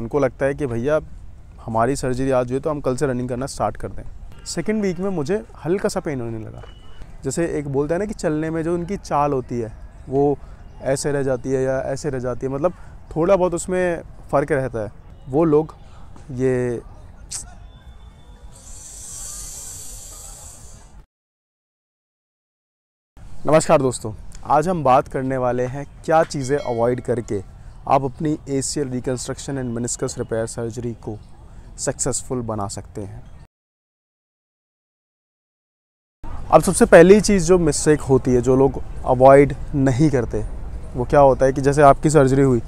उनको लगता है कि भैया हमारी सर्जरी आज हुई तो हम कल से रनिंग करना स्टार्ट कर दें सेकेंड वीक में मुझे हल्का सा पेन होने लगा जैसे एक बोलते हैं ना कि चलने में जो उनकी चाल होती है वो ऐसे रह जाती है या ऐसे रह जाती है मतलब थोड़ा बहुत उसमें फ़र्क रहता है वो लोग ये नमस्कार दोस्तों आज हम बात करने वाले हैं क्या चीज़ें अवॉइड करके आप अपनी ACL reconstruction and meniscus repair surgery को सक्सेसफुल बना सकते हैं अब सबसे पहली चीज़ जो मिस्टेक होती है जो लोग अवॉइड नहीं करते वो क्या होता है कि जैसे आपकी सर्जरी हुई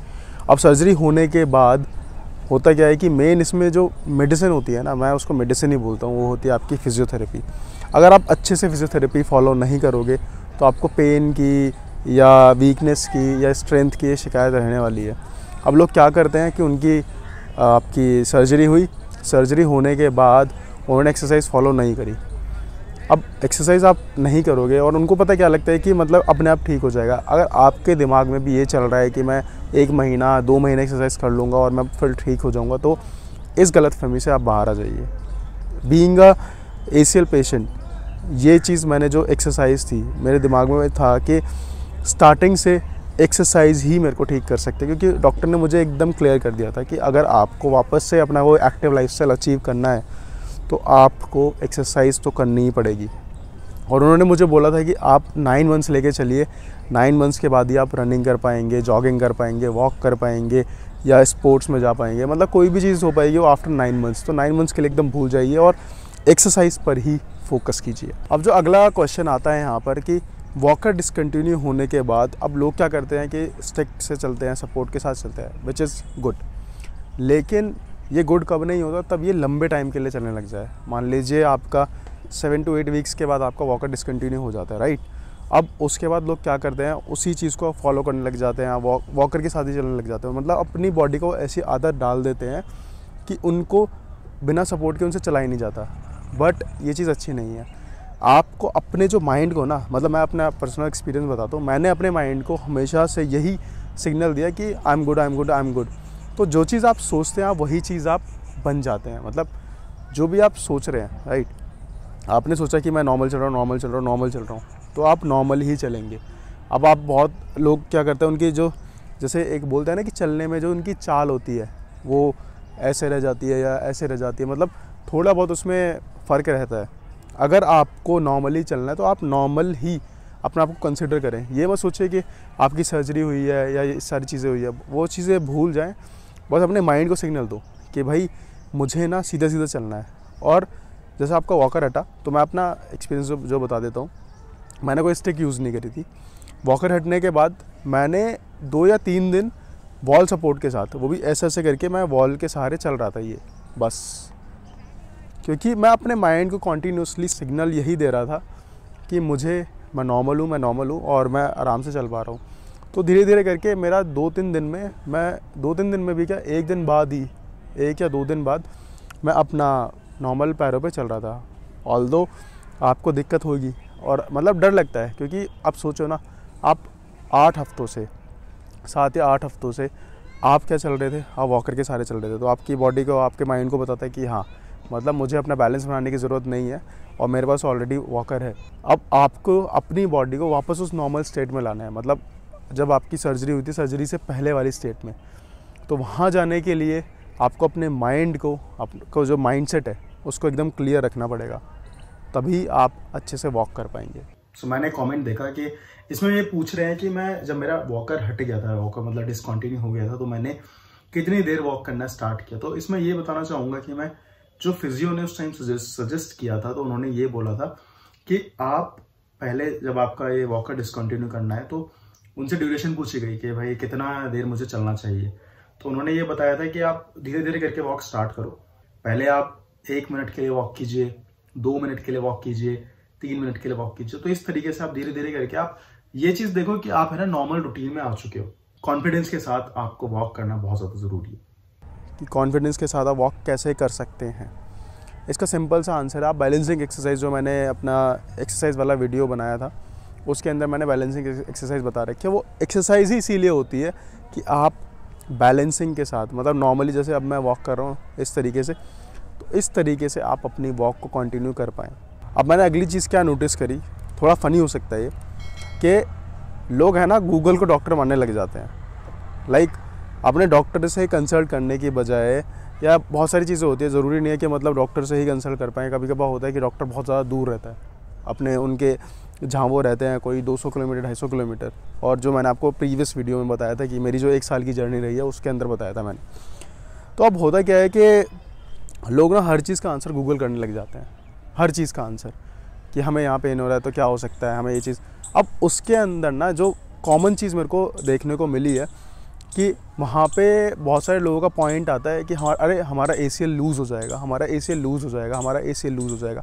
अब सर्जरी होने के बाद होता क्या है कि मेन इसमें जो मेडिसिन होती है ना मैं उसको मेडिसिन ही बोलता हूँ वो होती है आपकी फिजियोथेरेपी अगर आप अच्छे से फिजियोथेरेपी फॉलो नहीं करोगे तो आपको पेन की या वीकनेस की या स्ट्रेंथ की शिकायत रहने वाली है अब लोग क्या करते हैं कि उनकी आपकी सर्जरी हुई सर्जरी होने के बाद उन्होंने एक्सरसाइज फॉलो नहीं करी अब एक्सरसाइज आप नहीं करोगे और उनको पता क्या लगता है कि मतलब अपने आप ठीक हो जाएगा अगर आपके दिमाग में भी ये चल रहा है कि मैं एक महीना दो महीने एक्सरसाइज कर लूँगा और मैं फिर ठीक हो जाऊँगा तो इस गलत फहमी से आप बाहर आ जाइए बींग अ ए पेशेंट ये चीज़ मैंने जो एक्सरसाइज थी मेरे दिमाग में था कि स्टार्टिंग से एक्सरसाइज ही मेरे को ठीक कर सकते हैं क्योंकि डॉक्टर ने मुझे एकदम क्लियर कर दिया था कि अगर आपको वापस से अपना वो एक्टिव लाइफस्टाइल अचीव करना है तो आपको एक्सरसाइज तो करनी ही पड़ेगी और उन्होंने मुझे बोला था कि आप नाइन मंथ्स लेके चलिए नाइन मंथ्स के बाद ही आप रनिंग कर पाएंगे जॉगिंग कर पाएंगे वॉक कर पाएंगे या स्पोर्ट्स में जा पाएंगे मतलब कोई भी चीज़ हो पाएगी वो आफ्टर नाइन मंथ्स तो नाइन मंथ्स के लिए एकदम भूल जाइए और एक्सरसाइज पर ही फोकस कीजिए अब जो अगला क्वेश्चन आता है यहाँ पर कि वॉकर डिसकन्टिन्यू होने के बाद अब लोग क्या करते हैं कि स्टिक से चलते हैं सपोर्ट के साथ चलते हैं विच इज़ गुड लेकिन ये गुड कब नहीं होता तब ये लंबे टाइम के लिए चलने लग जाए मान लीजिए आपका सेवन टू एट वीक्स के बाद आपका वॉकर डिसकन्टिन्यू हो जाता है राइट अब उसके बाद लोग क्या करते हैं उसी चीज़ को फॉलो करने लग जाते हैं वॉक वॉकर के साथ ही चलने लग जाते हैं मतलब अपनी बॉडी को ऐसी आदत डाल देते हैं कि उनको बिना सपोर्ट के उनसे चला ही नहीं जाता बट ये चीज़ अच्छी नहीं है आपको अपने जो माइंड को ना मतलब मैं अपना पर्सनल एक्सपीरियंस बताता हूँ मैंने अपने माइंड को हमेशा से यही सिग्नल दिया कि I am good I am good I am good तो जो चीज़ आप सोचते हैं आप वही चीज़ आप बन जाते हैं मतलब जो भी आप सोच रहे हैं राइट आपने सोचा कि मैं नॉर्मल चल रहा हूँ नॉर्मल चल रहा हूँ नॉर्मल चल रहा हूँ तो आप नॉर्मल ही चलेंगे अब आप बहुत लोग क्या करते हैं उनकी जो जैसे एक बोलते हैं ना कि चलने में जो उनकी चाल होती है वो ऐसे रह जाती है या ऐसे रह जाती है मतलब थोड़ा बहुत उसमें फ़र्क रहता है अगर आपको नॉर्मली चलना है तो आप नॉर्मल ही अपने आप को कंसिडर करें ये मत सोचें कि आपकी सर्जरी हुई है या ये सारी चीज़ें हुई है वो चीज़ें भूल जाएं बस अपने माइंड को सिग्नल दो कि भाई मुझे ना सीधा सीधा चलना है और जैसे आपका वॉकर हटा तो मैं अपना एक्सपीरियंस जो, जो बता देता हूँ मैंने कोई स्टिक यूज़ नहीं करी थी वॉकर हटने के बाद मैंने दो या तीन दिन वॉल सपोर्ट के साथ वो भी ऐसे ऐसे करके मैं वॉल के सहारे चल रहा था ये बस क्योंकि मैं अपने माइंड को कॉन्टीन्यूसली सिग्नल यही दे रहा था कि मुझे मैं नॉर्मल हूँ मैं नॉर्मल हूँ और मैं आराम से चल पा रहा हूँ तो धीरे धीरे करके मेरा दो तीन दिन में मैं दो तीन दिन में भी क्या एक दिन बाद ही एक या दो दिन बाद मैं अपना नॉर्मल पैरों पे चल रहा था ऑल आपको दिक्कत होगी और मतलब डर लगता है क्योंकि आप सोचो ना आप आठ हफ्तों से सात या आठ हफ्तों से आप क्या चल रहे थे आप वॉकर के सारे चल रहे थे तो आपकी बॉडी को आपके माइंड को बताता है कि हाँ मतलब मुझे अपना बैलेंस बनाने की ज़रूरत नहीं है और मेरे पास ऑलरेडी वॉकर है अब आपको अपनी बॉडी को वापस उस नॉर्मल स्टेट में लाना है मतलब जब आपकी सर्जरी हुई थी सर्जरी से पहले वाली स्टेट में तो वहाँ जाने के लिए आपको अपने माइंड को आपको जो माइंडसेट है उसको एकदम क्लियर रखना पड़ेगा तभी आप अच्छे से वॉक कर पाएंगे सो so, मैंने कमेंट देखा कि इसमें ये पूछ रहे हैं कि मैं जब मेरा वॉकर हट गया था वॉकर मतलब डिसकंटिन्यू हो गया था तो मैंने कितनी देर वॉक करना स्टार्ट किया तो इसमें ये बताना चाहूँगा कि मैं जो फिजियो ने उस टाइम सजेस्ट किया था तो उन्होंने ये बोला था कि आप पहले जब आपका ये वॉकर डिसकंटिन्यू करना है तो उनसे ड्यूरेशन पूछी गई कि भाई कितना देर मुझे चलना चाहिए तो उन्होंने ये बताया था कि आप धीरे धीरे करके वॉक स्टार्ट करो पहले आप एक मिनट के लिए वॉक कीजिए दो मिनट के लिए वॉक कीजिए तीन मिनट के लिए वॉक कीजिए तो इस तरीके से आप धीरे धीरे करके आप ये चीज़ देखो कि आप है ना नॉर्मल रूटीन में आ चुके हो कॉन्फिडेंस के साथ आपको वॉक करना बहुत ज़्यादा ज़रूरी है कि कॉन्फिडेंस के साथ आप वॉक कैसे कर सकते हैं इसका सिंपल सा आंसर है आप बैलेंसिंग एक्सरसाइज जो मैंने अपना एक्सरसाइज वाला वीडियो बनाया था उसके अंदर मैंने बैलेंसिंग एक्सरसाइज बता रखी है वो एक्सरसाइज ही इसीलिए होती है कि आप बैलेंसिंग के साथ मतलब नॉर्मली जैसे अब मैं वॉक कर रहा हूँ इस तरीके से तो इस तरीके से आप अपनी वॉक को कंटिन्यू कर पाएँ अब मैंने अगली चीज़ क्या नोटिस करी थोड़ा फ़नी हो सकता है ये कि लोग हैं ना गूगल को डॉक्टर मानने लग जाते हैं लाइक like, अपने डॉक्टर से कंसल्ट करने की बजाय या बहुत सारी चीज़ें होती है ज़रूरी नहीं है कि मतलब डॉक्टर से ही कंसल्ट कर पाएँ कभी कभार होता है कि डॉक्टर बहुत ज़्यादा दूर रहता है अपने उनके जहाँ वो रहते हैं कोई 200 किलोमीटर 250 किलोमीटर और जो मैंने आपको प्रीवियस वीडियो में बताया था कि मेरी जो एक साल की जर्नी रही है उसके अंदर बताया था मैंने तो अब होता क्या है कि लोग ना हर चीज़ का आंसर गूगल करने लग जाते हैं हर चीज़ का आंसर कि हमें यहाँ पेन हो रहा है तो क्या हो सकता है हमें ये चीज़ अब उसके अंदर ना जो कॉमन चीज़ मेरे को देखने को मिली है कि वहाँ पे बहुत सारे लोगों का पॉइंट आता है कि हमारा अरे हमारा ए लूज़ हो जाएगा हमारा ए लूज़ हो जाएगा हमारा ए लूज़ हो जाएगा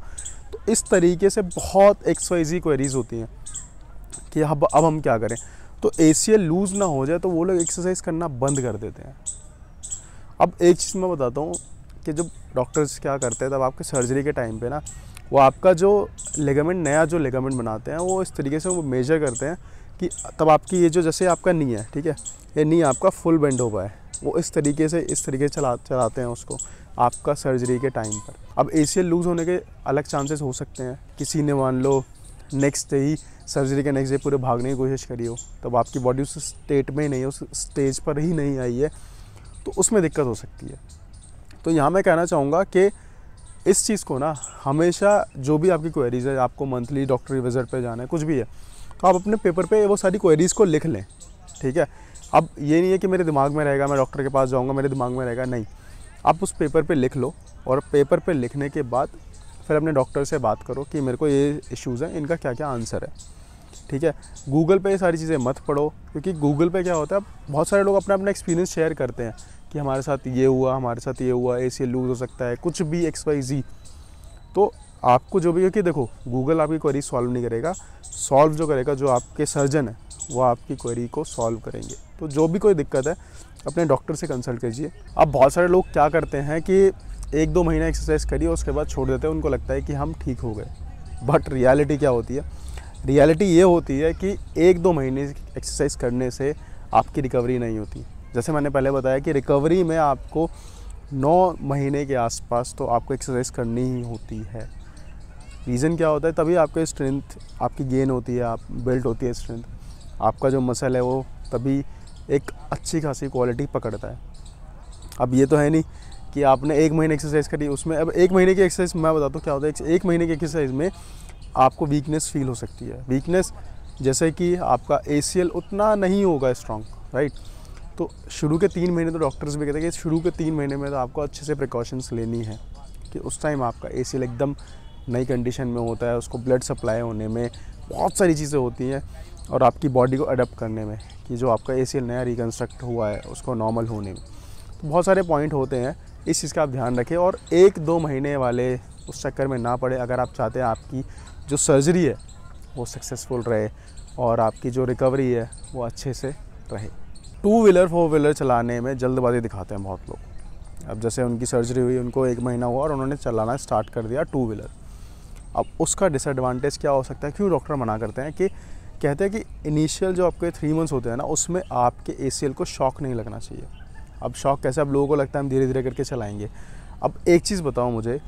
तो इस तरीके से बहुत एक्स वाई क्वेरीज़ होती हैं कि अब अब हम क्या करें तो ए लूज़ ना हो जाए तो वो लोग एक्सरसाइज करना बंद कर देते हैं अब एक चीज़ मैं बताता हूँ कि जब डॉक्टर्स क्या करते हैं तब आपके सर्जरी के टाइम पे ना वो आपका जो लेगामेंट नया जो लेगामेंट बनाते हैं वो इस तरीके से वो मेजर करते हैं कि तब आपकी ये जो जैसे आपका नी है ठीक है ये नी आपका फुल बेंड हो है वो इस तरीके से इस तरीके चला चलाते हैं उसको आपका सर्जरी के टाइम पर अब एशियल लूज़ होने के अलग चांसेस हो सकते हैं किसी ने मान लो नेक्स्ट डे ही सर्जरी के नेक्स्ट डे पूरे भागने की कोशिश करी हो तब आपकी बॉडी उस स्टेट में ही नहीं उस स्टेज पर ही नहीं आई है तो उसमें दिक्कत हो सकती है तो यहाँ मैं कहना चाहूँगा कि इस चीज़ को ना हमेशा जो भी आपकी क्वेरीज है आपको मंथली डॉक्टरी विजिट पर जाना है कुछ भी है तो आप अपने पेपर पे वो सारी क्वेरीज़ को लिख लें ठीक है अब ये नहीं है कि मेरे दिमाग में रहेगा मैं डॉक्टर के पास जाऊँगा मेरे दिमाग में रहेगा नहीं आप उस पेपर पे लिख लो और पेपर पे लिखने के बाद फिर अपने डॉक्टर से बात करो कि मेरे को ये इश्यूज़ हैं इनका क्या क्या आंसर है ठीक है गूगल पे ये सारी चीज़ें मत पढ़ो क्योंकि गूगल पे क्या होता है बहुत सारे लोग अपना अपना एक्सपीरियंस शेयर करते हैं कि हमारे साथ ये हुआ हमारे साथ ये हुआ ए लूज़ हो सकता है कुछ भी एक्स वाई जी तो आपको जो भी कि देखो गूगल आपकी क्वेरी सॉल्व नहीं करेगा सॉल्व जो करेगा जो आपके सर्जन है वो आपकी क्वेरी को सॉल्व करेंगे तो जो भी कोई दिक्कत है अपने डॉक्टर से कंसल्ट कीजिए अब बहुत सारे लोग क्या करते हैं कि एक दो महीना एक्सरसाइज करिए उसके बाद छोड़ देते हैं उनको लगता है कि हम ठीक हो गए बट रियलिटी क्या होती है रियलिटी ये होती है कि एक दो महीने एक्सरसाइज करने से आपकी रिकवरी नहीं होती जैसे मैंने पहले बताया कि रिकवरी में आपको नौ महीने के आसपास तो आपको एक्सरसाइज करनी ही होती है रीज़न क्या होता है तभी आपके स्ट्रेंथ आपकी गेन होती है आप बिल्ट होती है स्ट्रेंथ आपका जो मसल है वो तभी एक अच्छी खासी क्वालिटी पकड़ता है अब ये तो है नहीं कि आपने एक महीने एक्सरसाइज करी उसमें अब एक महीने की एक्सरसाइज मैं बताता हूँ क्या होता है एक महीने की एक्सरसाइज में आपको वीकनेस फील हो सकती है वीकनेस जैसे कि आपका ए उतना नहीं होगा स्ट्रॉन्ग राइट तो शुरू के तीन महीने तो डॉक्टर्स भी कहते हैं कि शुरू के तीन महीने में तो आपको अच्छे से प्रिकॉशंस लेनी है कि उस टाइम आपका ए एकदम नई कंडीशन में होता है उसको ब्लड सप्लाई होने में बहुत सारी चीज़ें होती हैं और आपकी बॉडी को अडप्ट करने में कि जो आपका ए नया रिकन्स्ट्रक्ट हुआ है उसको नॉर्मल होने में तो बहुत सारे पॉइंट होते हैं इस चीज़ का आप ध्यान रखें और एक दो महीने वाले उस चक्कर में ना पड़े अगर आप चाहते हैं आपकी जो सर्जरी है वो सक्सेसफुल रहे और आपकी जो रिकवरी है वो अच्छे से रहे टू व्हीलर फोर व्हीलर चलाने में जल्दबाजी दिखाते हैं बहुत लोग अब जैसे उनकी सर्जरी हुई उनको एक महीना हुआ और उन्होंने चलाना स्टार्ट कर दिया टू व्हीलर अब उसका डिसएडवांटेज क्या हो सकता है क्यों डॉक्टर मना करते हैं कि कहते हैं कि इनिशियल जो आपके थ्री मंथ्स होते हैं ना उसमें आपके ए को शॉक नहीं लगना चाहिए अब शॉक कैसे अब लोगों को लगता है हम धीरे धीरे करके चलाएंगे अब एक चीज़ बताओ मुझे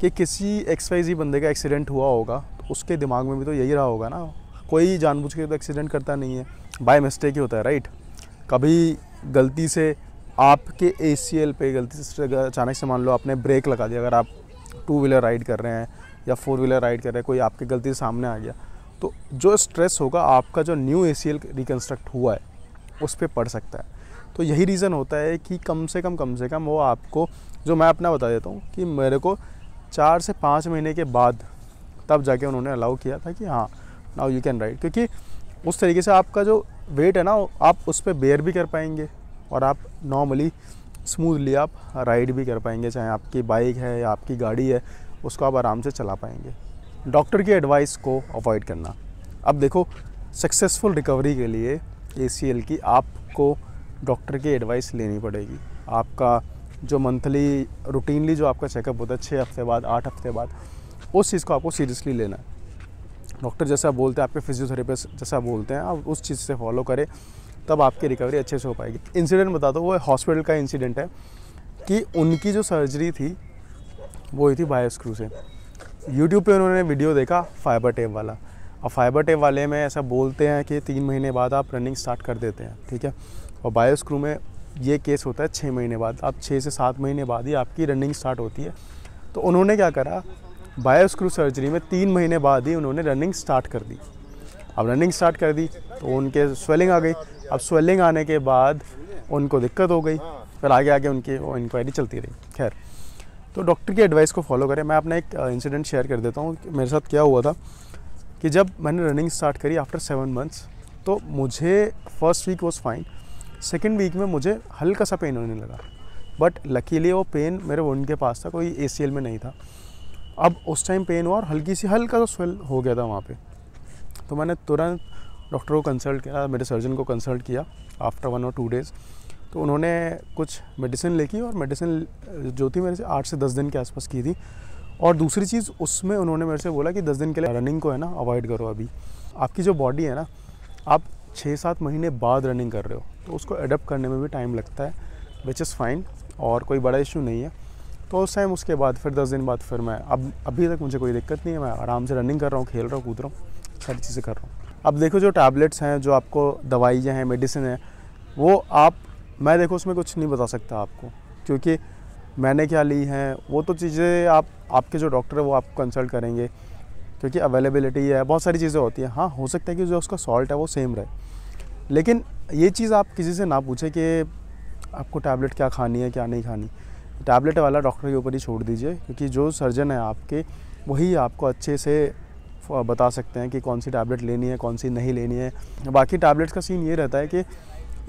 कि किसी एक्स वाई जी बंदे का एक्सीडेंट हुआ होगा तो उसके दिमाग में भी तो यही रहा होगा ना कोई जानबूझ के तो एक्सीडेंट करता नहीं है बाय मिस्टेक ही होता है राइट कभी गलती से आपके ए पे गलती से अचानक से मान लो आपने ब्रेक लगा दिया अगर आप टू व्हीलर राइड कर रहे हैं या फोर व्हीलर राइड कर रहे हैं कोई आपकी गलती सामने आ गया तो जो स्ट्रेस होगा आपका जो न्यू ए रिकन्स्ट्रक्ट हुआ है उस पर पड़ सकता है तो यही रीज़न होता है कि कम से कम कम से कम वो आपको जो मैं अपना बता देता हूँ कि मेरे को चार से पाँच महीने के बाद तब जाके उन्होंने अलाउ किया था कि हाँ नाउ यू कैन राइड क्योंकि उस तरीके से आपका जो वेट है ना आप उस पर बेयर भी कर पाएंगे और आप नॉर्मली स्मूथली आप राइड भी कर पाएंगे चाहे आपकी बाइक है या आपकी गाड़ी है उसको आप आराम से चला पाएंगे डॉक्टर की एडवाइस को अवॉइड करना अब देखो सक्सेसफुल रिकवरी के लिए ए की आपको डॉक्टर की एडवाइस लेनी पड़ेगी आपका जो मंथली रूटीनली जो आपका चेकअप होता है छः हफ्ते बाद आठ हफ्ते बाद उस चीज़ को आपको सीरियसली लेना है डॉक्टर जैसा बोलते हैं आपके फिजियोथेरेपिस्ट जैसा बोलते हैं आप उस चीज़ से फॉलो करें तब आपकी रिकवरी अच्छे से हो पाएगी इंसिडेंट बता दो वो हॉस्पिटल का इंसिडेंट है कि उनकी जो सर्जरी थी वो हुई थी बायो स्क्रू से यूट्यूब पे उन्होंने वीडियो देखा फाइबर टेप वाला और फाइबर टेप वाले में ऐसा बोलते हैं कि तीन महीने बाद आप रनिंग स्टार्ट कर देते हैं ठीक है और बायो स्क्रू में ये केस होता है छः महीने बाद आप छः से सात महीने बाद ही आपकी रनिंग स्टार्ट होती है तो उन्होंने क्या करा बायो स्क्रू सर्जरी में तीन महीने बाद ही उन्होंने रनिंग स्टार्ट कर दी अब रनिंग स्टार्ट कर दी तो उनके स्वेलिंग आ गई अब स्वेलिंग आने के बाद उनको दिक्कत हो गई फिर आगे आगे उनकी वो इंक्वायरी चलती रही खैर तो डॉक्टर की एडवाइस को फॉलो करें मैं अपना एक इंसिडेंट शेयर कर देता हूँ मेरे साथ क्या हुआ था कि जब मैंने रनिंग स्टार्ट करी आफ्टर सेवन मंथ्स तो मुझे first week was fine second week में मुझे हल्का सा पेन होने लगा बट लकीली वो पेन मेरे वन के पास था कोई ए में नहीं था अब उस टाइम पेन हुआ और हल्की सी हल्का सा स्वेल हो गया था वहाँ पे तो मैंने तुरंत डॉक्टर को कंसल्ट किया मेरे सर्जन को कंसल्ट किया आफ्टर वन और टू डेज़ तो उन्होंने कुछ मेडिसिन की और मेडिसिन जो थी मेरे से आठ से दस दिन के आसपास की थी और दूसरी चीज़ उसमें उन्होंने मेरे से बोला कि दस दिन के लिए रनिंग को है ना अवॉइड करो अभी आपकी जो बॉडी है ना आप छः सात महीने बाद रनिंग कर रहे हो तो उसको एडप्ट करने में भी टाइम लगता है विच इज़ फाइन और कोई बड़ा इशू नहीं है तो उस टाइम उसके बाद फिर दस दिन बाद फिर मैं अब अभी तक मुझे कोई दिक्कत नहीं है मैं आराम से रनिंग कर रहा हूँ खेल रहा हूँ कूद रहा हूँ सारी चीज़ें कर रहा हूँ अब देखो जो टैबलेट्स हैं जो आपको दवाइयाँ हैं मेडिसिन है वो आप मैं देखो उसमें कुछ नहीं बता सकता आपको क्योंकि मैंने क्या ली हैं वो तो चीज़ें आप आपके जो डॉक्टर है वो आप कंसल्ट करेंगे क्योंकि अवेलेबिलिटी है बहुत सारी चीज़ें होती हैं हाँ हो सकता है कि जो उसका सॉल्ट है वो सेम रहे लेकिन ये चीज़ आप किसी से ना पूछें कि आपको टैबलेट क्या खानी है क्या नहीं खानी टैबलेट वाला डॉक्टर के ऊपर ही छोड़ दीजिए क्योंकि जो सर्जन है आपके वही आपको अच्छे से बता सकते हैं कि कौन सी टैबलेट लेनी है कौन सी नहीं लेनी है बाकी टैबलेट्स का सीन ये रहता है कि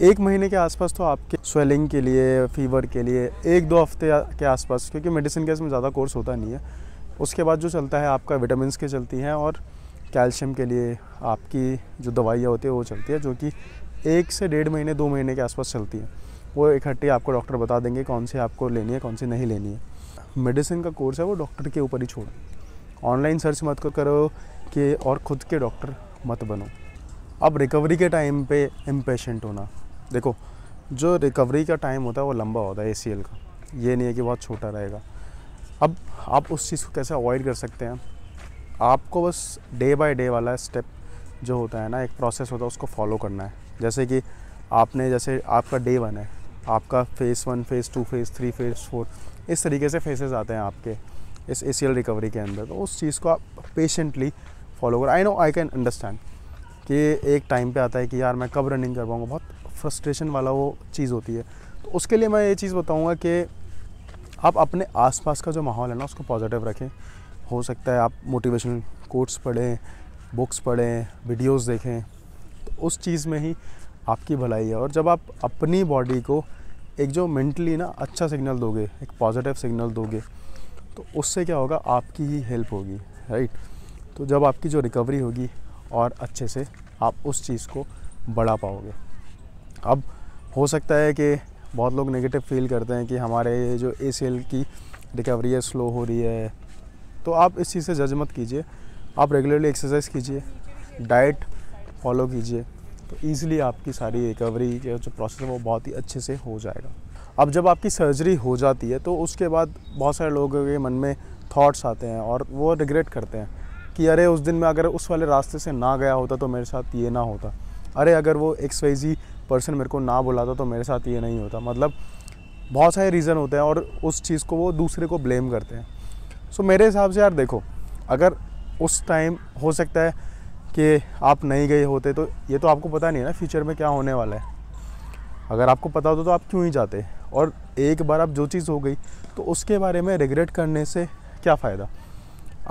एक महीने के आसपास तो आपके स्वेलिंग के लिए फीवर के लिए एक दो हफ्ते के आसपास क्योंकि मेडिसिन का इसमें ज़्यादा कोर्स होता नहीं है उसके बाद जो चलता है आपका विटामिन के चलती हैं और कैल्शियम के लिए आपकी जो दवाइयाँ होती है वो चलती है जो कि एक से डेढ़ महीने दो महीने के आसपास चलती है वो इकट्ठे आपको डॉक्टर बता देंगे कौन सी आपको लेनी है कौन सी नहीं लेनी है मेडिसिन का कोर्स है वो डॉक्टर के ऊपर ही छोड़ो ऑनलाइन सर्च मत करो कि और ख़ुद के डॉक्टर मत बनो अब रिकवरी के टाइम पे इम्पेशेंट होना देखो जो रिकवरी का टाइम होता है वो लंबा होता है ए का ये नहीं है कि बहुत छोटा रहेगा अब आप उस चीज़ को कैसे अवॉइड कर सकते हैं आपको बस डे बाय डे वाला स्टेप जो होता है ना एक प्रोसेस होता है उसको फॉलो करना है जैसे कि आपने जैसे आपका डे वन है आपका phase one phase two phase three phase four इस तरीके से फेसेस आते हैं आपके इस ए रिकवरी के अंदर तो उस चीज़ को आप पेशेंटली फॉलो करो I know I can understand कि एक टाइम पे आता है कि यार मैं कब रनिंग कर पाऊँगा बहुत फ्रस्ट्रेशन वाला वो चीज़ होती है तो उसके लिए मैं ये चीज़ बताऊँगा कि आप अपने आसपास का जो माहौल है ना उसको पॉजिटिव रखें हो सकता है आप मोटिवेशनल कोर्ट्स पढ़ें बुक्स पढ़ें वीडियोस देखें तो उस चीज़ में ही आपकी भलाई है और जब आप अपनी बॉडी को एक जो मेंटली ना अच्छा सिग्नल दोगे एक पॉजिटिव सिग्नल दोगे तो उससे क्या होगा आपकी ही हेल्प होगी राइट तो जब आपकी जो रिकवरी होगी और अच्छे से आप उस चीज़ को बढ़ा पाओगे अब हो सकता है कि बहुत लोग नेगेटिव फील करते हैं कि हमारे जो ए की रिकवरी है स्लो हो रही है तो आप इस चीज़ से जज मत कीजिए आप रेगुलरली एक्सरसाइज कीजिए डाइट फॉलो कीजिए तो ईज़िली आपकी सारी रिकवरी का जो प्रोसेस है वो बहुत ही अच्छे से हो जाएगा अब जब आपकी सर्जरी हो जाती है तो उसके बाद बहुत सारे लोगों के मन में थाट्स आते हैं और वो रिग्रेट करते हैं कि अरे उस दिन मैं अगर उस वाले रास्ते से ना गया होता तो मेरे साथ ये ना होता अरे अगर वो एक्सवाइजी पर्सन मेरे को ना बुलाता तो मेरे साथ ये नहीं होता मतलब बहुत सारे रीज़न होते हैं और उस चीज़ को वो दूसरे को ब्लेम करते हैं सो so, मेरे हिसाब से यार देखो अगर उस टाइम हो सकता है कि आप नहीं गए होते तो ये तो आपको पता नहीं है ना फ्यूचर में क्या होने वाला है अगर आपको पता होता तो आप क्यों ही जाते और एक बार आप जो चीज़ हो गई तो उसके बारे में रिग्रेट करने से क्या फ़ायदा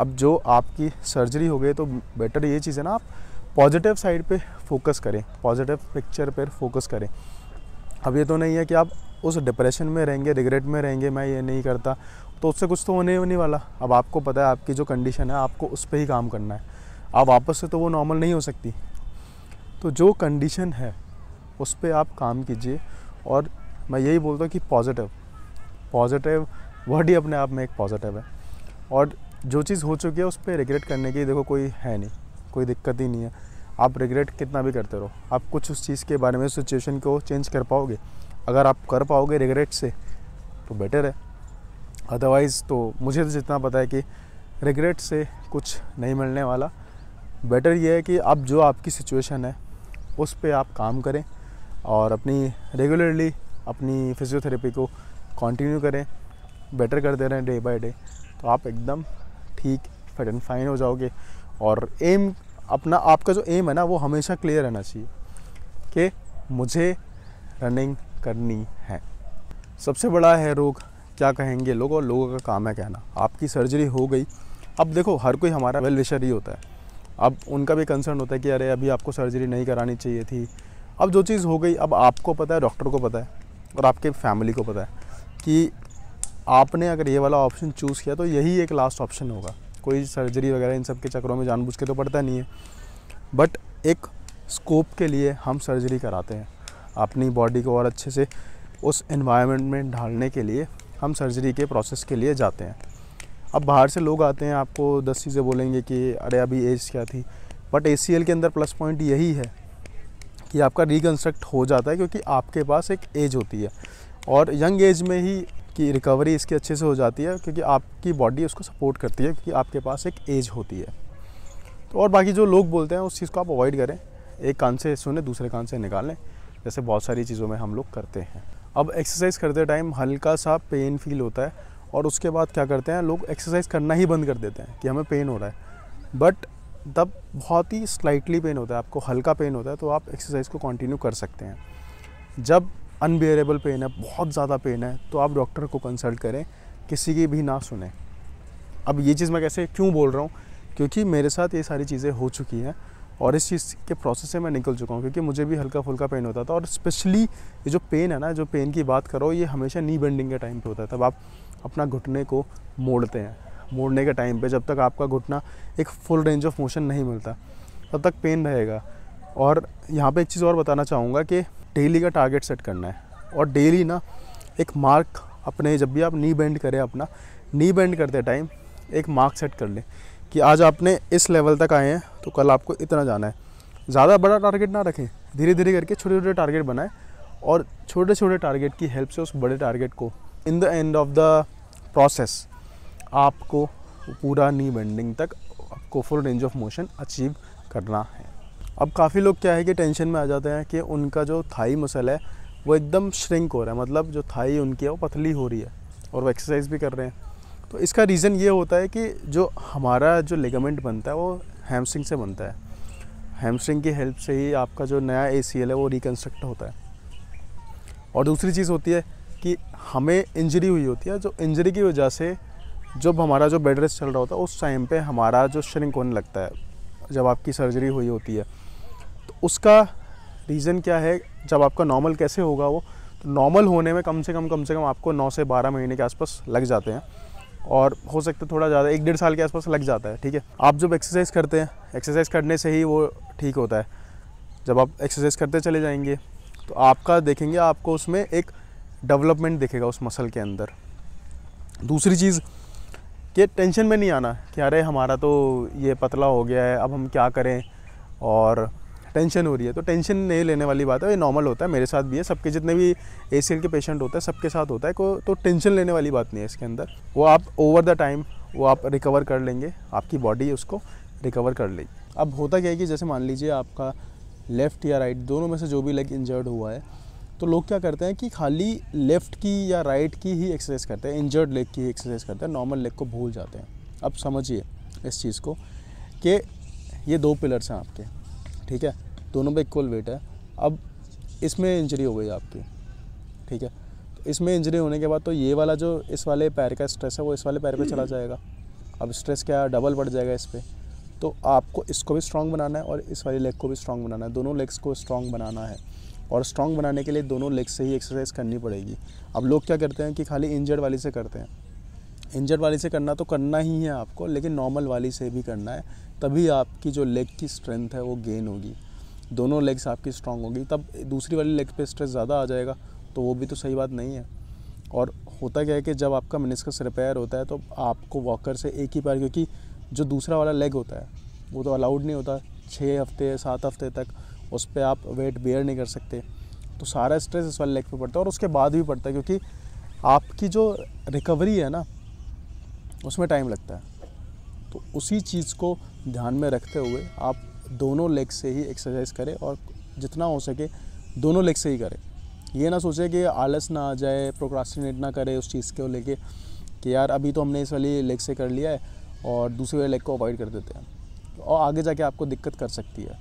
अब जो आपकी सर्जरी हो गई तो बेटर ये चीज़ है ना आप पॉजिटिव साइड पे फोकस करें पॉजिटिव पिक्चर पर फोकस करें अब ये तो नहीं है कि आप उस डिप्रेशन में रहेंगे रिग्रेट में रहेंगे मैं ये नहीं करता तो उससे कुछ तो होने नहीं वाला अब आपको पता है आपकी जो कंडीशन है आपको उस पर ही काम करना है आप वापस से तो वो नॉर्मल नहीं हो सकती तो जो कंडीशन है उस पर आप काम कीजिए और मैं यही बोलता हूँ कि पॉजिटिव पॉजिटिव वर्ड ही अपने आप में एक पॉजिटिव है और जो चीज़ हो चुकी है उस पर रिग्रेट करने की देखो कोई है नहीं कोई दिक्कत ही नहीं है आप रिग्रेट कितना भी करते रहो आप कुछ उस चीज़ के बारे में सिचुएशन को चेंज कर पाओगे अगर आप कर पाओगे रिग्रेट से तो बेटर है अदरवाइज़ तो मुझे तो जितना पता है कि रिग्रेट से कुछ नहीं मिलने वाला बेटर ये है कि अब जो आपकी सिचुएशन है उस पर आप काम करें और अपनी रेगुलरली अपनी फिजियोथेरेपी को कंटिन्यू करें बेटर करते रहें डे बाय डे तो आप एकदम ठीक फिट एंड फाइन हो जाओगे और एम अपना आपका जो एम है ना वो हमेशा क्लियर रहना चाहिए कि मुझे रनिंग करनी है सबसे बड़ा है रोग क्या कहेंगे लोग और लोगों का काम है कहना आपकी सर्जरी हो गई अब देखो हर कोई हमारा वेल विशर ही होता है अब उनका भी कंसर्न होता है कि अरे अभी आपको सर्जरी नहीं करानी चाहिए थी अब जो चीज़ हो गई अब आपको पता है डॉक्टर को पता है और आपके फैमिली को पता है कि आपने अगर ये वाला ऑप्शन चूज़ किया तो यही एक लास्ट ऑप्शन होगा कोई सर्जरी वगैरह इन सब के चक्करों में जानबूझ के तो पड़ता नहीं है बट एक स्कोप के लिए हम सर्जरी कराते हैं अपनी बॉडी को और अच्छे से उस इन्वायरमेंट में ढालने के लिए हम सर्जरी के प्रोसेस के लिए जाते हैं अब बाहर से लोग आते हैं आपको दस चीज़ें बोलेंगे कि अरे अभी एज क्या थी बट ए के अंदर प्लस पॉइंट यही है कि आपका रिकन्स्ट्रक्ट हो जाता है क्योंकि आपके पास एक एज होती है और यंग एज में ही कि रिकवरी इसकी अच्छे से हो जाती है क्योंकि आपकी बॉडी उसको सपोर्ट करती है क्योंकि आपके पास एक एज होती है तो और बाकी जो लोग बोलते हैं उस चीज़ को आप अवॉइड करें एक कान से सुने दूसरे कान से निकालें जैसे बहुत सारी चीज़ों में हम लोग करते हैं अब एक्सरसाइज करते टाइम हल्का सा पेन फील होता है और उसके बाद क्या करते हैं लोग एक्सरसाइज करना ही बंद कर देते हैं कि हमें पेन हो रहा है बट तब बहुत ही स्लाइटली पेन होता है आपको हल्का पेन होता है तो आप एक्सरसाइज को कंटिन्यू कर सकते हैं जब अनबियरेबल पेन है बहुत ज़्यादा पेन है तो आप डॉक्टर को कंसल्ट करें किसी की भी ना सुने अब ये चीज़ मैं कैसे क्यों बोल रहा हूँ क्योंकि मेरे साथ ये सारी चीज़ें हो चुकी हैं और इस चीज़ के प्रोसेस से मैं निकल चुका हूँ क्योंकि मुझे भी हल्का फुल्का पेन होता था और स्पेशली ये जो पेन है ना जो पेन की बात करो ये हमेशा नी बेंडिंग के टाइम पे होता है तब आप अपना घुटने को मोड़ते हैं मोड़ने के टाइम पे जब तक आपका घुटना एक फुल रेंज ऑफ मोशन नहीं मिलता तब तक पेन रहेगा और यहाँ पे एक चीज़ और बताना चाहूँगा कि डेली का टारगेट सेट करना है और डेली ना एक मार्क अपने जब भी आप नी बेंड करें अपना नी बेंड करते टाइम एक मार्क सेट कर लें कि आज आपने इस लेवल तक आए हैं तो कल आपको इतना जाना है ज़्यादा बड़ा टारगेट ना रखें धीरे धीरे करके छोटे छोटे टारगेट बनाएं और छोटे छोटे टारगेट की हेल्प से उस बड़े टारगेट को in the end of the process आपको पूरा नी बेंडिंग तक आपको full range of motion achieve करना है अब काफ़ी लोग क्या है कि टेंशन में आ जाते हैं कि उनका जो थाई मसल है वो एकदम श्रिंक हो रहा है मतलब जो थाई उनकी है वो पतली हो रही है और वो एक्सरसाइज भी कर रहे हैं तो इसका रीज़न ये होता है कि जो हमारा जो लेगामेंट बनता है वो हैमस्ट्रिंग से बनता है हैमस्ट्रिंग की हेल्प से ही आपका जो नया ए है वो रिकन्स्ट्रक्ट होता है और दूसरी चीज़ होती है कि हमें इंजरी हुई होती है जो इंजरी की वजह से जब हमारा जो बेड रेस्ट चल रहा होता है उस टाइम पे हमारा जो श्रिंक होने लगता है जब आपकी सर्जरी हुई होती है तो उसका रीज़न क्या है जब आपका नॉर्मल कैसे होगा वो तो नॉर्मल होने में कम से कम कम से कम आपको नौ से बारह महीने के आसपास लग जाते हैं और हो सकता है थोड़ा ज़्यादा एक डेढ़ साल के आसपास लग जाता है ठीक है आप जब एक्सरसाइज करते हैं एक्सरसाइज करने से ही वो ठीक होता है जब आप एक्सरसाइज करते चले जाएंगे तो आपका देखेंगे आपको उसमें एक डेवलपमेंट दिखेगा उस मसल के अंदर दूसरी चीज़ कि टेंशन में नहीं आना कि अरे हमारा तो ये पतला हो गया है अब हम क्या करें और टेंशन हो रही है तो टेंशन नहीं लेने वाली बात है ये नॉर्मल होता है मेरे साथ भी है सबके जितने भी ए के पेशेंट होते हैं सबके साथ होता है को तो टेंशन लेने वाली बात नहीं है इसके अंदर वो आप ओवर द टाइम वो आप रिकवर कर लेंगे आपकी बॉडी उसको रिकवर कर लेगी अब होता क्या है कि जैसे मान लीजिए आपका लेफ़्ट या राइट दोनों में से जो भी लेग इंजर्ड हुआ है तो लोग क्या करते हैं कि खाली लेफ़्ट की या राइट की ही एक्सरसाइज करते हैं इंजर्ड लेग की ही एक्सरसाइज करते हैं नॉर्मल लेग को भूल जाते हैं अब समझिए इस चीज़ को कि ये दो पिलर्स हैं आपके ठीक है दोनों पर इक्वल वेट है अब इसमें इंजरी हो गई आपकी ठीक है तो इसमें इंजरी होने के बाद तो ये वाला जो इस वाले पैर का स्ट्रेस है वो इस वाले पैर पे चला जाएगा अब स्ट्रेस क्या डबल बढ़ जाएगा इस पर तो आपको इसको भी स्ट्रांग बनाना है और इस वाली लेग को भी स्ट्रांग बनाना है दोनों लेग्स को स्ट्रांग बनाना है और स्ट्रॉन्ग बनाने के लिए दोनों लेग से ही एक्सरसाइज करनी पड़ेगी अब लोग क्या करते हैं कि खाली इंजर्ड वाली से करते हैं इंजर्ड वाली से करना तो करना ही है आपको लेकिन नॉर्मल वाली से भी करना है तभी आपकी जो लेग की स्ट्रेंथ है वो गेन होगी दोनों लेग्स आपकी स्ट्रांग होगी तब दूसरी वाली लेग पे स्ट्रेस ज़्यादा आ जाएगा तो वो भी तो सही बात नहीं है और होता क्या है कि जब आपका मिनिस्कस रिपेयर होता है तो आपको वॉकर से एक ही पैर क्योंकि जो दूसरा वाला लेग होता है वो तो अलाउड नहीं होता छः हफ्ते सात हफ्ते तक उस पर आप वेट बेयर नहीं कर सकते तो सारा स्ट्रेस इस वाले लेग पे पड़ता है और उसके बाद भी पड़ता है क्योंकि आपकी जो रिकवरी है ना उसमें टाइम लगता है तो उसी चीज़ को ध्यान में रखते हुए आप दोनों लेग से ही एक्सरसाइज करें और जितना हो सके दोनों लेग से ही करें ये ना सोचें कि आलस ना आ जाए प्रोक्रास्टिनेट ना करें उस चीज़ को लेके कि यार अभी तो हमने इस वाली लेग से कर लिया है और दूसरे वाले लेग को अवॉइड कर देते हैं और आगे जाके आपको दिक्कत कर सकती है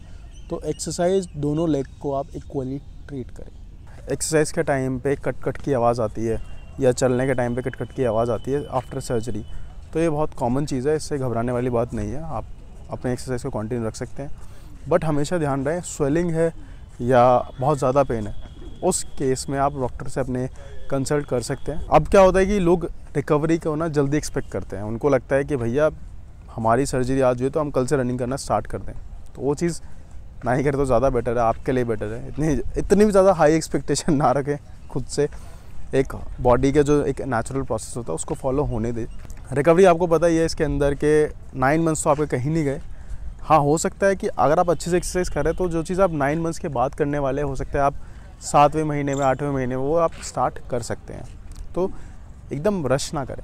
तो एक्सरसाइज दोनों लेग को आप इक्वली ट्रीट करें एक्सरसाइज के टाइम पे कट कट की आवाज़ आती है या चलने के टाइम पे कट कट की आवाज़ आती है आफ्टर सर्जरी तो ये बहुत कॉमन चीज़ है इससे घबराने वाली बात नहीं है आप अपने एक्सरसाइज को कंटिन्यू रख सकते हैं बट हमेशा ध्यान रहे स्वेलिंग है या बहुत ज़्यादा पेन है उस केस में आप डॉक्टर से अपने कंसल्ट कर सकते हैं अब क्या होता है कि लोग रिकवरी का होना जल्दी एक्सपेक्ट करते हैं उनको लगता है कि भैया हमारी सर्जरी आज हुई तो हम कल से रनिंग करना स्टार्ट कर दें तो वो चीज़ ना ही करें तो ज़्यादा बेटर है आपके लिए बेटर है इतनी इतनी भी ज़्यादा हाई एक्सपेक्टेशन ना रखें खुद से एक बॉडी का जो एक नेचुरल प्रोसेस होता है उसको फॉलो होने दें रिकवरी आपको पता ही है इसके अंदर के नाइन मंथ्स तो आपके कहीं नहीं गए हाँ हो सकता है कि अगर आप अच्छे से एक्सरसाइज करें तो जो चीज़ आप नाइन मंथ्स के बाद करने वाले हो सकता है आप सातवें महीने में आठवें महीने में वो आप स्टार्ट कर सकते हैं तो एकदम रश ना करें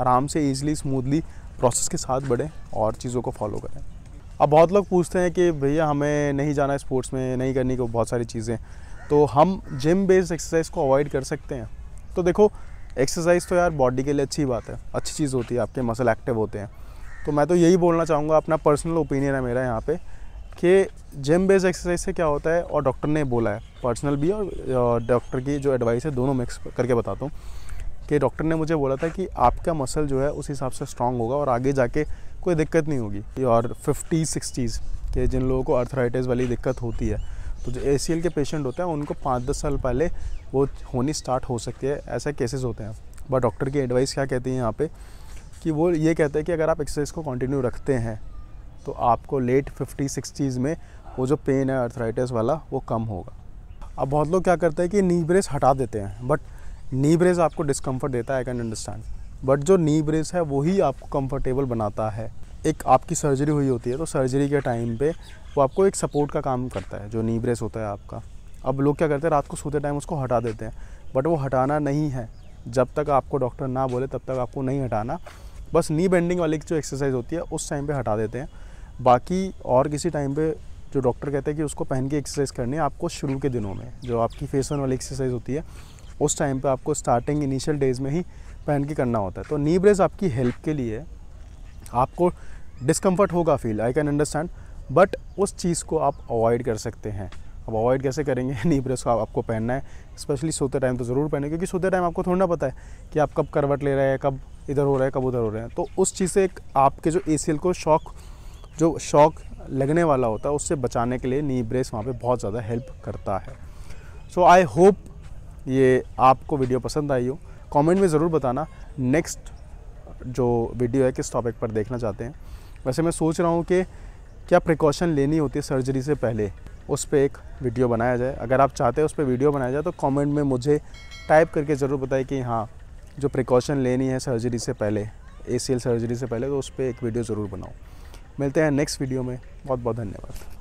आराम से ईजिली स्मूथली प्रोसेस के साथ बढ़ें और चीज़ों को फॉलो करें अब बहुत लोग पूछते हैं कि भैया हमें नहीं जाना है स्पोर्ट्स में नहीं करनी को बहुत सारी चीज़ें तो हम जिम बेस्ड एक्सरसाइज को अवॉइड कर सकते हैं तो देखो एक्सरसाइज तो यार बॉडी के लिए अच्छी बात है अच्छी चीज़ होती है आपके मसल एक्टिव होते हैं तो मैं तो यही बोलना चाहूँगा अपना पर्सनल ओपिनियन है मेरा यहाँ पे कि जिम बेस्ड एक्सरसाइज से क्या होता है और डॉक्टर ने बोला है पर्सनल भी और डॉक्टर की जो एडवाइस है दोनों मिक्स करके बताता हूँ कि डॉक्टर ने मुझे बोला था कि आपका मसल जो है उस हिसाब से स्ट्रांग होगा और आगे जाके कोई दिक्कत नहीं होगी और फिफ्टी सिक्सटीज़ के जिन लोगों को अर्थराइटिस वाली दिक्कत होती है तो जो ए के पेशेंट होते हैं उनको पाँच दस साल पहले वो होनी स्टार्ट हो सकती है ऐसे केसेस होते हैं बट डॉक्टर की एडवाइस क्या कहती है यहाँ पे कि वो ये कहते हैं कि अगर आप एक्सरसाइज को कंटिन्यू रखते हैं तो आपको लेट फिफ्टी सिक्सटीज़ में वो जो पेन है अर्थराइटिस वाला वो कम होगा अब बहुत लोग क्या करते हैं कि नी ब्रेस हटा देते हैं बट नी ब्रेस आपको डिस्कम्फर्ट देता है आई कैन अंडरस्टैंड बट जो नी ब्रेस है वही आपको कम्फर्टेबल बनाता है एक आपकी सर्जरी हुई होती है तो सर्जरी के टाइम पे वो आपको एक सपोर्ट का काम करता है जो नीब्रेस होता है आपका अब लोग क्या करते हैं रात को सोते टाइम उसको हटा देते हैं बट वो हटाना नहीं है जब तक आपको डॉक्टर ना बोले तब तक आपको नहीं हटाना बस नी बेंडिंग वाली जो एक्सरसाइज होती है उस टाइम पे हटा देते हैं बाकी और किसी टाइम पे जो डॉक्टर कहते हैं कि उसको पहन के एक्सरसाइज करनी है आपको शुरू के दिनों में जो आपकी फेसन वाली एक्सरसाइज होती है उस टाइम पे आपको स्टार्टिंग इनिशियल डेज़ में ही पहन के करना होता है तो नी ब्रेस आपकी हेल्प के लिए आपको डिस्कम्फर्ट होगा feel I can understand but उस चीज़ को आप अवॉइड कर सकते हैं अब अवॉइड कैसे करेंगे नी ब्रेस को आप, आपको पहनना है स्पेशली सोते टाइम तो ज़रूर पहने क्योंकि सोते टाइम आपको थोड़ा ना पता है कि आप कब करवट ले रहे हैं कब इधर हो रहा है कब उधर हो रहे हैं तो उस चीज़ से एक आपके जो ए को शौक जो शौक लगने वाला होता है उससे बचाने के लिए नी ब्रेस वहाँ पर बहुत ज़्यादा हेल्प करता है सो आई होप ये आपको वीडियो पसंद आई हो कमेंट में ज़रूर बताना नेक्स्ट जो वीडियो है किस टॉपिक पर देखना चाहते हैं वैसे मैं सोच रहा हूँ कि क्या प्रिकॉशन लेनी होती है सर्जरी से पहले उस पर एक वीडियो बनाया जाए अगर आप चाहते हैं उस पर वीडियो बनाया जाए तो कमेंट में मुझे टाइप करके ज़रूर बताएं कि हाँ जो प्रिकॉशन लेनी है सर्जरी से पहले ए सर्जरी से पहले तो उस पर एक वीडियो ज़रूर बनाओ मिलते हैं नेक्स्ट वीडियो में बहुत बहुत धन्यवाद